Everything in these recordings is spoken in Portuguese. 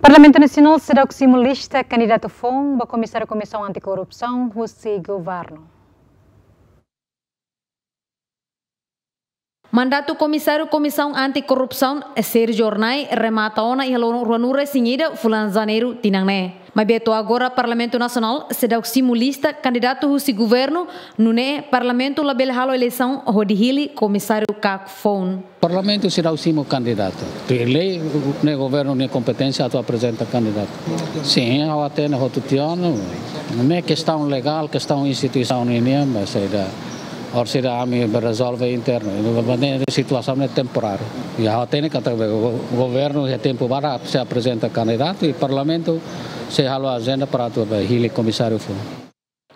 Parlamento Nacional será o simulista candidato FON para começar a Comissão Anticorrupção, José Governo. Mandato Comissário Comissão Anticorrupção Sérgio Ornai remata ona e Ruanura Sinhida Fulan Janeiro Tinangné. Mas Beto, agora o Parlamento Nacional se dá simulista candidato se governo no né Parlamento label halo eleição Rodihili, comissário O Parlamento será o simo candidato. Por Lei, nem governo, nem competência, tua apresenta candidato. Sim, eu até no rotutiano, não é questão legal, questão instituição, nenhuma mas é orsida ami resolve interno. A situação é temporária. E a técnica o governo é tempo para se apresenta candidato e o parlamento se rala a agenda para o comissário fundo.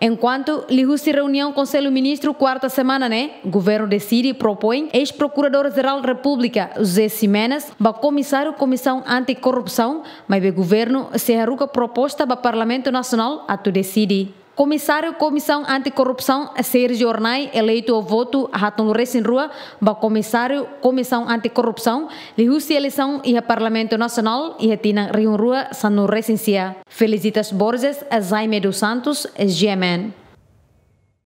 Enquanto lhe reunião com o ministro quarta semana, né? O governo decide e propõe ex-procurador-geral da República, José Simenes, para comissário comissão anticorrupção, mas o governo se arruga proposta para o Parlamento Nacional a tu decidir. Comissário Comissão Anticorrupção Sérgio Ornai, eleito ao voto Raton Recin Rua, ba Comissário Comissão Anticorrupção, Lihusi Eleição e a Parlamento Nacional e a Tina Rio Rua, Sanu Recinsia. Felicitas Borges, Jaime dos Santos, GMN.